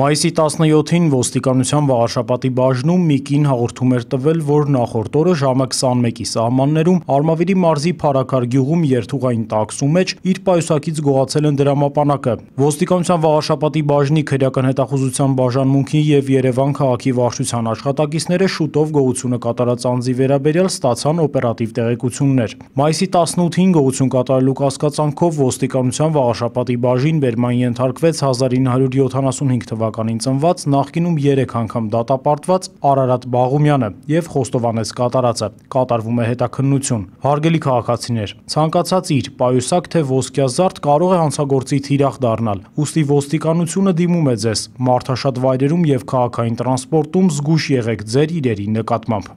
Մայիսի 17-ին ոստիկանության վաղարշապատի բաժնում մի կին հաղորդում էր տվել, որ նախորդ օրը ժամը 21-ի սահմաններում Արմավիրի մարզի Փարակար գյուղում երթուղային տաքսու մեջ իր պայուսակից գողացել են դրամապանակը։ Ոստիկանության վաղարշապատի բաժնի քրեական հետախուզության բաժանմունքի եւ Երևան քաղաքի վարչության աշխատակիցները շուտով գողությունը կատարած անձի վերաբերյալ ստացան օպերատիվ տեղեկություններ։ Մայիսի 18-ին գողություն կատարելու կասկածանքով ոստիկանության վաղարշապատի բաժին բերման ենթարկվեց 1975 թվականին թվականին ծնված, նախկինում 3 անգամ դատապարտված Արարատ Բաղումյանը եւ Խոստովանես Կատարացը։ Կատարվում է հետաքննություն։ Հարգելի քաղաքացիներ, ցանկացած իր պայուսակ թե ոսկյազարդ կարող է հանցագործի թիրախ դառնալ։ Ոստի ոստիկանությունը դիմում է ձեզ։ Մարտաշատ վայրերում եւ քաղաքային տրանսպորտում զգուշ եղեք ձեր իրերի նկատմամբ։